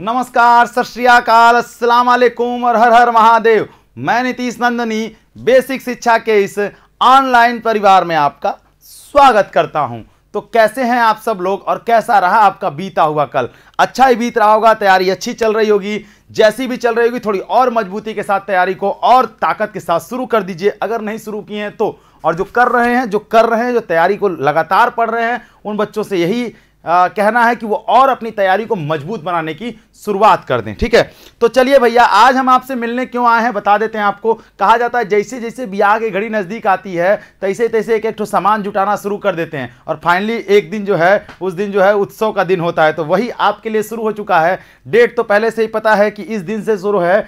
नमस्कार सत श्रीकाल असलकुम और हर हर महादेव मैं नीतीश नंदनी बेसिक शिक्षा के इस ऑनलाइन परिवार में आपका स्वागत करता हूं तो कैसे हैं आप सब लोग और कैसा रहा आपका बीता हुआ कल अच्छा ही बीत रहा होगा तैयारी अच्छी चल रही होगी जैसी भी चल रही होगी थोड़ी और मजबूती के साथ तैयारी को और ताकत के साथ शुरू कर दीजिए अगर नहीं शुरू किए हैं तो और जो कर रहे हैं जो कर रहे हैं जो तैयारी को लगातार पढ़ रहे हैं उन बच्चों से यही आ, कहना है कि वो और अपनी तैयारी को मजबूत बनाने की शुरुआत कर दें ठीक है तो चलिए भैया आज हम आपसे मिलने क्यों आए हैं बता देते हैं आपको कहा जाता है जैसे जैसे ब्याह की घड़ी नज़दीक आती है तैसे तैसे एक एक सामान जुटाना शुरू कर देते हैं और फाइनली एक दिन जो है उस दिन जो है उत्सव का दिन होता है तो वही आपके लिए शुरू हो चुका है डेट तो पहले से ही पता है कि इस दिन से शुरू है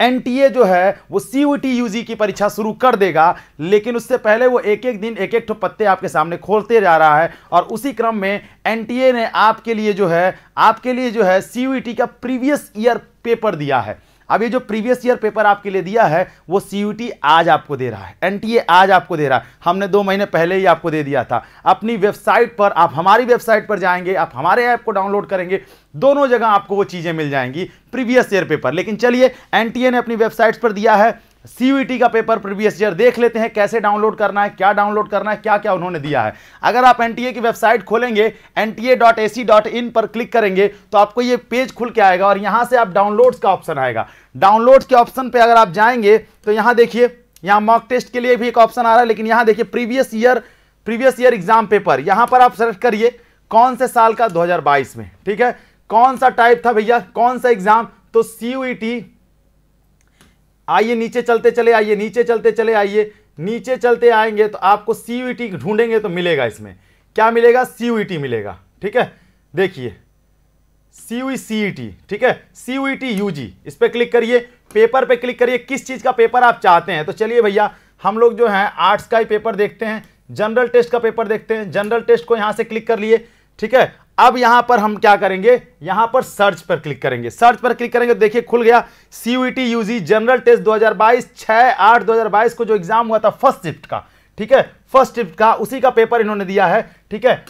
एनटीए जो है वो सीयूटी यूजी की परीक्षा शुरू कर देगा लेकिन उससे पहले वो एक एक दिन एक एक ठो पत्ते आपके सामने खोलते जा रहा है और उसी क्रम में एनटीए ने आपके लिए जो है आपके लिए जो है सीयूटी का प्रीवियस ईयर पेपर दिया है अब ये जो प्रीवियस ईयर पेपर आपके लिए दिया है वो सी आज आपको दे रहा है एन आज आपको दे रहा है हमने दो महीने पहले ही आपको दे दिया था अपनी वेबसाइट पर आप हमारी वेबसाइट पर जाएंगे आप हमारे ऐप को डाउनलोड करेंगे दोनों जगह आपको वो चीज़ें मिल जाएंगी प्रीवियस ईयर पेपर लेकिन चलिए एन ने अपनी वेबसाइट्स पर दिया है सीयूईटी का पेपर प्रीवियस ईयर देख लेते हैं कैसे डाउनलोड करना है क्या डाउनलोड करना है क्या क्या उन्होंने दिया है अगर आप एनटीए की वेबसाइट खोलेंगे एन पर क्लिक करेंगे तो आपको ये पेज खुल के आएगा और यहाँ से आप डाउनलोड्स का ऑप्शन आएगा डाउनलोड के ऑप्शन पर अगर आप जाएंगे तो यहाँ देखिए यहाँ मॉक टेस्ट के लिए भी एक ऑप्शन आ रहा है लेकिन यहाँ देखिए previous year previous year exam paper यहाँ पर आप सेलेक्ट करिए कौन से साल का दो में ठीक है कौन सा टाइप था भैया कौन सा एग्जाम तो सी आइए नीचे चलते चले आइए नीचे चलते चले आइए नीचे चलते आएंगे तो आपको सी e ढूंढेंगे तो मिलेगा इसमें क्या मिलेगा सी e मिलेगा ठीक है देखिए सी यू सी टी ठीक है C U T U G इस पर क्लिक करिए पेपर पे क्लिक करिए किस चीज़ का पेपर आप चाहते हैं तो चलिए भैया हम लोग जो हैं आर्ट्स का ही पेपर देखते हैं जनरल टेस्ट का पेपर देखते हैं जनरल टेस्ट को यहाँ से क्लिक कर लिए ठीक है अब यहां पर हम क्या करेंगे यहां पर सर्च पर क्लिक करेंगे सर्च पर क्लिक करेंगे तो देखिए खुल गया सीयूटी यूजी जनरल टेस्ट 2022 छह आठ दो को जो एग्जाम हुआ था फर्स्ट शिफ्ट का ठीक है फर्स्ट शिफ्ट का उसी का पेपर इन्होंने दिया है ठीक है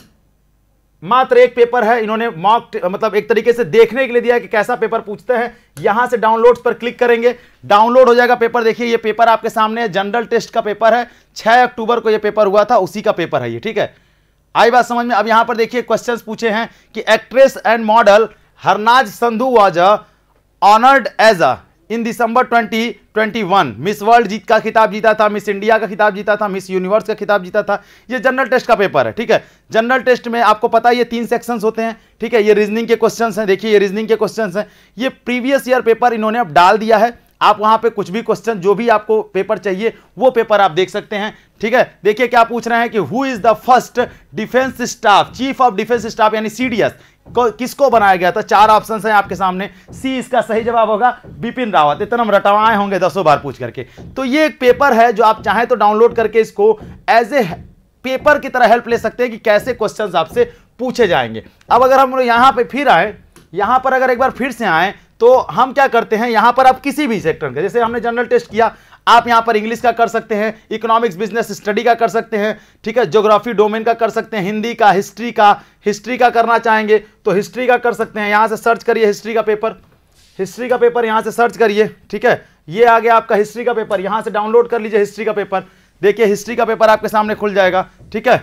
मात्र एक पेपर है इन्होंने मॉक मतलब एक तरीके से देखने के लिए दिया है कि कैसा पेपर पूछते हैं यहां से डाउनलोड्स पर क्लिक करेंगे डाउनलोड हो जाएगा पेपर देखिए ये पेपर आपके सामने है जनरल टेस्ट का पेपर है 6 अक्टूबर को ये पेपर हुआ था उसी का पेपर है ये ठीक है आई बात समझ में अब यहां पर देखिए क्वेश्चन पूछे हैं कि actress and model Harnaaz Sandhu was honoured as a in December 2021 Miss World जीत का खिताब जीता था मिस इंडिया का खिताब जीता था मिस यूनिवर्स का खिताब जीता था ये जनरल टेस्ट का पेपर है ठीक है जनरल टेस्ट में आपको पता है ये तीन सेक्शंस होते हैं ठीक है ये रीजनिंग के क्वेश्चंस हैं देखिए ये रीजनिंग के क्वेश्चंस हैं ये प्रीवियस ईयर पेपर इन्होंने अब डाल दिया है आप वहां पे कुछ भी क्वेश्चन जो भी आपको पेपर चाहिए वो पेपर आप देख सकते हैं ठीक है देखिए क्या पूछ रहे हैं कि who is the first defence staff chief of defence staff यानी सीडीएस किसको बनाया गया था चार ऑप्शन हैं आपके सामने सी इसका सही जवाब होगा बिपिन रावत इतना हम रटवाए होंगे दसों बार पूछ करके तो ये एक पेपर है जो आप चाहें तो डाउनलोड करके इसको एज ए पेपर की तरह हेल्प ले सकते हैं कि कैसे क्वेश्चन आपसे पूछे जाएंगे अब अगर हम यहां पर फिर आए यहां पर अगर एक बार फिर से आए तो हम क्या करते हैं यहां पर आप किसी भी सेक्टर का जैसे हमने जनरल टेस्ट किया आप यहां पर इंग्लिश का कर सकते हैं इकोनॉमिक्स बिजनेस स्टडी का कर सकते हैं ठीक है ज्योग्राफी डोमेन का कर सकते हैं हिंदी का हिस्ट्री का हिस्ट्री का करना चाहेंगे तो हिस्ट्री का कर सकते हैं यहां से सर्च करिए हिस्ट्री का पेपर हिस्ट्री का पेपर यहां से सर्च करिए ठीक है ये आ गया आपका हिस्ट्री का पेपर यहाँ से डाउनलोड कर लीजिए हिस्ट्री का पेपर देखिए हिस्ट्री का पेपर आपके सामने खुल जाएगा ठीक है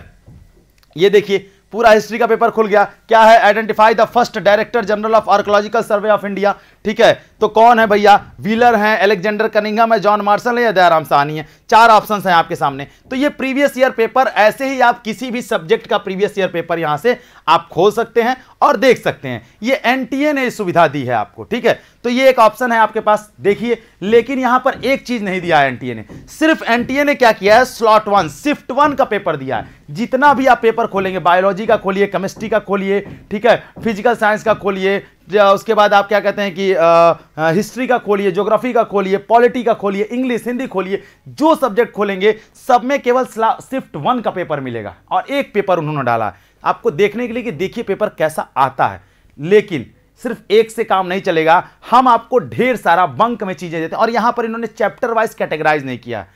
ये देखिए पूरा हिस्ट्री का पेपर खुल गया क्या है identify the first director general of archaeological survey of India ठीक है तो कौन है भैया व्हीलर है एलेक्जेंडर कनिंगम है जॉन मार्शल है या दयाराम सहनी है चार ऑप्शन है आपके सामने तो ये प्रीवियस ईयर पेपर ऐसे ही आप किसी भी सब्जेक्ट का प्रीवियस ईयर पेपर यहां से आप खोल सकते हैं और देख सकते हैं ये एनटीए ने सुविधा दी है आपको ठीक है तो ये एक ऑप्शन है आपके पास देखिए लेकिन यहां पर एक चीज नहीं दिया है एनटीए ने सिर्फ एनटीए ने क्या किया है स्लॉट वन शिफ्ट वन का पेपर दिया है जितना भी आप पेपर खोलेंगे बायोलॉजी का खोलिए केमिस्ट्री का खोलिए ठीक है फिजिकल साइंस का खोलिए उसके बाद आप क्या कहते हैं कि आ, हिस्ट्री का खोलिए ज्योग्राफी का खोलिए पॉलिटी का खोलिए इंग्लिश हिंदी खोलिए जो सब्जेक्ट खोलेंगे सब में केवल शिफ्ट वन का पेपर मिलेगा और एक पेपर उन्होंने डाला आपको देखने के लिए कि देखिए पेपर कैसा आता है लेकिन सिर्फ एक से काम नहीं चलेगा हम आपको ढेर सारा बंक में चीज़ें देते हैं और यहाँ पर इन्होंने चैप्टर वाइज कैटेगराइज नहीं किया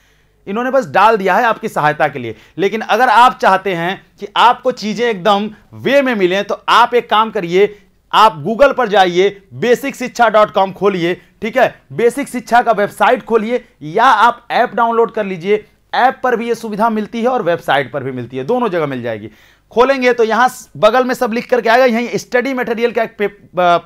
इन्होंने बस डाल दिया है आपकी सहायता के लिए लेकिन अगर आप चाहते हैं कि आपको चीज़ें एकदम वे में मिलें तो आप एक काम करिए आप गूगल पर जाइए बेसिक शिक्षा डॉट कॉम खोलिए ठीक है बेसिक शिक्षा का वेबसाइट खोलिए या आप ऐप डाउनलोड कर लीजिए ऐप पर भी ये सुविधा मिलती है और वेबसाइट पर भी मिलती है दोनों जगह मिल जाएगी खोलेंगे तो यहाँ बगल में सब लिख करके आएगा यहीं स्टडी मटेरियल का एक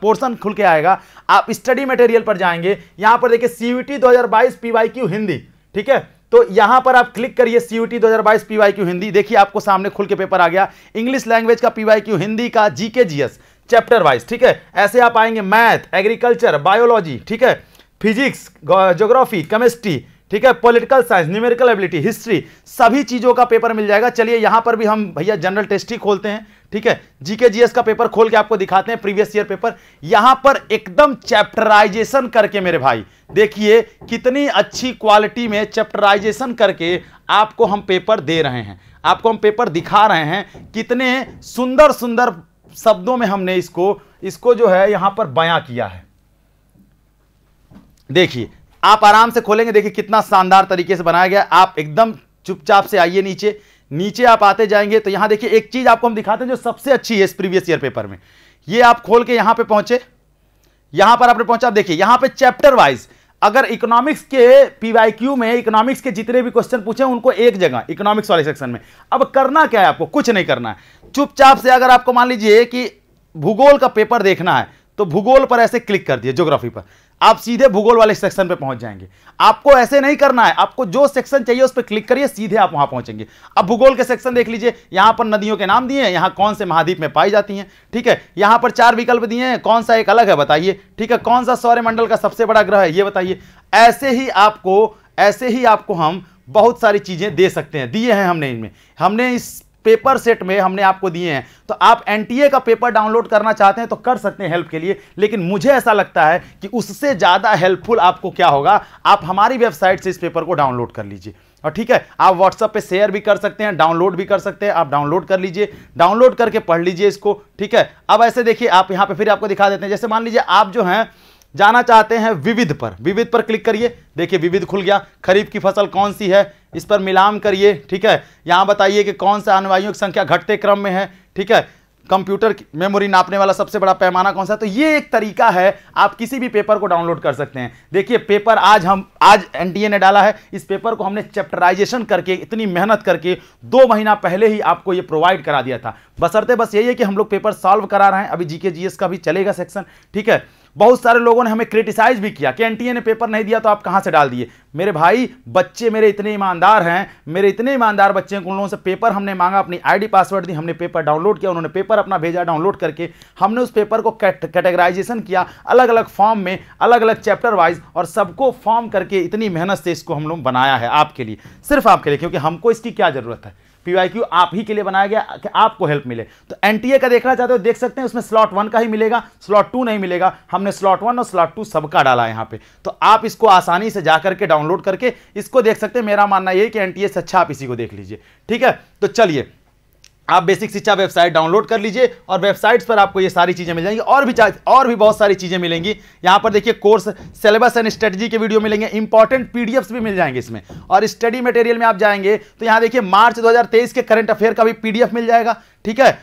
पोर्शन खुल के आएगा आप स्टडी मटेरियल पर जाएंगे यहाँ पर देखिए सी यू टी दो हज़ार बाईस पी वाई क्यू हिंदी ठीक है तो यहाँ पर आप क्लिक करिए सी यू टी दो हज़ार बाईस पी वाई क्यू हिंदी देखिए आपको सामने खुल के पेपर आ गया इंग्लिश लैंग्वेज का पी वाई क्यू हिंदी का जी के जी एस चैप्टर वाइज ठीक है ऐसे आप आएंगे मैथ एग्रीकल्चर बायोलॉजी ठीक है फिजिक्स जोग्राफी केमिस्ट्री ठीक है political science numerical ability history सभी चीज़ों का पेपर मिल जाएगा चलिए यहाँ पर भी हम भैया जनरल टेस्ट ही खोलते हैं ठीक है जीके जीएस का पेपर खोल के आपको दिखाते हैं प्रीवियस ईयर पेपर यहाँ पर एकदम चैप्टराइजेशन करके मेरे भाई देखिए कितनी अच्छी क्वालिटी में चैप्टराइजेशन करके आपको हम पेपर दे रहे हैं आपको हम पेपर दिखा रहे हैं कितने सुंदर सुंदर शब्दों में हमने इसको इसको जो है यहां पर बयां किया है देखिए आप आराम से खोलेंगे देखिए कितना शानदार तरीके से बनाया गया आप एकदम चुपचाप से आइए नीचे नीचे आप आते जाएंगे तो यहां देखिए एक चीज आपको हम दिखाते हैं जो सबसे अच्छी है इस प्रीवियस ईयर पेपर में ये आप खोल के यहां पे पहुंचे यहां पर आपने पहुंचा देखिए यहां पे चैप्टर वाइज अगर इकोनॉमिक्स के पीवाईक्यू में इकोनॉमिक्स के जितने भी क्वेश्चन पूछे उनको एक जगह इकोनॉमिक्स वाले सेक्शन में अब करना क्या है आपको कुछ नहीं करना है चुपचाप से अगर आपको मान लीजिए कि भूगोल का पेपर देखना है तो भूगोल पर ऐसे क्लिक कर दिए ज्योग्राफी पर आप सीधे भूगोल वाले सेक्शन पे पहुंच जाएंगे आपको ऐसे नहीं करना है आपको जो सेक्शन चाहिए उस पर क्लिक करिए सीधे आप वहां पहुंचेंगे अब भूगोल के सेक्शन देख लीजिए यहां पर नदियों के नाम दिए हैं यहां कौन से महाद्वीप में पाई जाती हैं ठीक है यहां पर चार विकल्प दिए हैं कौन सा एक अलग है बताइए ठीक है कौन सा सौर्यमंडल का सबसे बड़ा ग्रह है ये बताइए ऐसे ही आपको ऐसे ही आपको हम बहुत सारी चीज़ें दे सकते हैं दिए हैं हमने इनमें हमने इस पेपर सेट में हमने आपको दिए हैं तो आप एनटीए का पेपर डाउनलोड करना चाहते हैं तो कर सकते हैं हेल्प के लिए लेकिन मुझे ऐसा लगता है कि उससे ज़्यादा हेल्पफुल आपको क्या होगा आप हमारी वेबसाइट से इस पेपर को डाउनलोड कर लीजिए और ठीक है आप व्हाट्सअप पे शेयर भी कर सकते हैं डाउनलोड भी कर सकते हैं आप डाउनलोड कर लीजिए डाउनलोड करके पढ़ लीजिए इसको ठीक है अब ऐसे देखिए आप यहाँ पे फिर आपको दिखा देते हैं जैसे मान लीजिए आप जो हैं जाना चाहते हैं विविध पर विविध पर क्लिक करिए देखिए विविध खुल गया खरीफ की फसल कौन सी है इस पर मिलान करिए ठीक है यहाँ बताइए कि कौन सा अनुयायियों की संख्या घटते क्रम में है ठीक है कंप्यूटर मेमोरी नापने वाला सबसे बड़ा पैमाना कौन सा है तो ये एक तरीका है आप किसी भी पेपर को डाउनलोड कर सकते हैं देखिए पेपर आज हम आज एनटीए ने डाला है इस पेपर को हमने चैप्टराइजेशन करके इतनी मेहनत करके दो महीना पहले ही आपको ये प्रोवाइड करा दिया था बसरते बस यही है कि हम लोग पेपर सॉल्व करा रहे हैं अभी जीके जीएस का भी चलेगा सेक्शन ठीक है बहुत सारे लोगों ने हमें क्रिटिसाइज भी किया कि एनटीए ने पेपर नहीं दिया तो आप कहाँ से डाल दिए मेरे भाई बच्चे मेरे इतने ईमानदार हैं मेरे इतने ईमानदार बच्चे हैं उन लोगों से पेपर हमने मांगा अपनी आईडी पासवर्ड दी हमने पेपर डाउनलोड किया उन्होंने पेपर अपना भेजा डाउनलोड करके हमने उस पेपर को कैटेगराइजेशन किया अलग अलग फॉर्म में अलग अलग चैप्टर वाइज और सबको फॉर्म करके इतनी मेहनत से इसको हम लोग बनाया है आपके लिए सिर्फ आपके लिए क्योंकि हमको इसकी क्या ज़रूरत है पी आप ही के लिए बनाया गया कि आपको हेल्प मिले तो एन का देखना चाहते हो देख सकते हैं उसमें स्लॉट वन का ही मिलेगा स्लॉट टू नहीं मिलेगा हमने स्लॉट वन और स्लॉट टू सबका डाला यहाँ पे तो आप इसको आसानी से जा करके डाउनलोड करके इसको देख सकते हैं मेरा मानना यही कि एन से अच्छा आप इसी को देख लीजिए ठीक है तो चलिए आप बेसिक शिक्षा वेबसाइट डाउनलोड कर लीजिए और वेबसाइट्स पर आपको ये सारी चीज़ें मिल जाएंगी और भी और भी बहुत सारी चीज़ें मिलेंगी यहाँ पर देखिए कोर्स सिलेबस एंड स्ट्रेटजी के वीडियो मिलेंगे इंपॉर्टेंट पीडीएफ्स भी मिल जाएंगे इसमें और स्टडी मटेरियल में आप जाएंगे तो यहाँ देखिए मार्च 2023 के करंट अफेयर का भी पीडीएफ मिल जाएगा ठीक है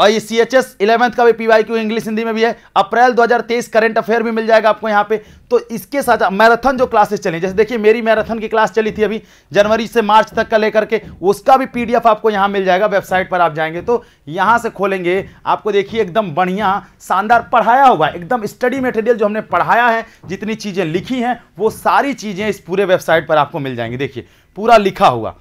और ये सी एच एस इलेवंथ का भी P Y Q English Hindi में भी है अप्रैल 2023 करंट अफेयर भी मिल जाएगा आपको यहाँ पे तो इसके साथ मैराथन जो क्लासेस चले जैसे देखिए मेरी मैराथन की क्लास चली थी अभी जनवरी से मार्च तक का लेकर के उसका भी पीडीएफ आपको यहाँ मिल जाएगा वेबसाइट पर आप जाएंगे तो यहाँ से खोलेंगे आपको देखिए एकदम बढ़िया शानदार पढ़ाया हुआ एकदम स्टडी मटेरियल जो हमने पढ़ाया है जितनी चीज़ें लिखी हैं वो सारी चीज़ें इस पूरे वेबसाइट पर आपको मिल जाएंगी देखिए पूरा लिखा हुआ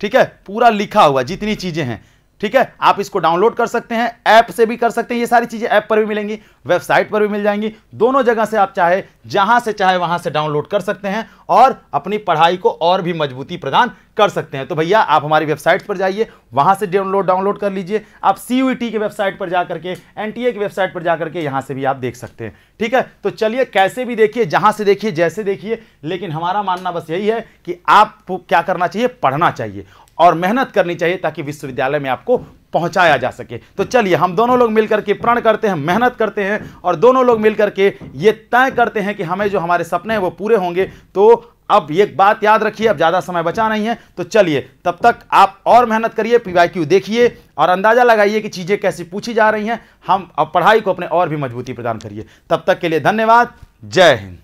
ठीक है पूरा लिखा हुआ जितनी चीज़ें हैं ठीक है आप इसको डाउनलोड कर सकते हैं ऐप से भी कर सकते हैं ये सारी चीज़ें ऐप पर भी मिलेंगी वेबसाइट पर भी मिल जाएंगी दोनों जगह से आप चाहे जहां से चाहे वहां से डाउनलोड कर सकते हैं और अपनी पढ़ाई को और भी मजबूती प्रदान कर सकते हैं तो भैया आप हमारी वेबसाइट पर जाइए वहां से डाउनलोड डाउनलोड कर लीजिए आप सी e की वेबसाइट पर जाकर के एन की वेबसाइट पर जाकर के यहां से भी आप देख सकते हैं ठीक है तो चलिए कैसे भी देखिए जहां से देखिए जैसे देखिए लेकिन हमारा मानना बस यही है कि आपको क्या करना चाहिए पढ़ना चाहिए और मेहनत करनी चाहिए ताकि विश्वविद्यालय में आपको पहुंचाया जा सके तो चलिए हम दोनों लोग मिलकर के प्रण करते हैं मेहनत करते हैं और दोनों लोग मिलकर के ये तय करते हैं कि हमें जो हमारे सपने हैं वो पूरे होंगे तो अब एक बात याद रखिए अब ज़्यादा समय बचा नहीं है तो चलिए तब तक आप और मेहनत करिए पी देखिए और अंदाज़ा लगाइए कि चीज़ें कैसी पूछी जा रही हैं हम अब पढ़ाई को अपने और भी मजबूती प्रदान करिए तब तक के लिए धन्यवाद जय हिंद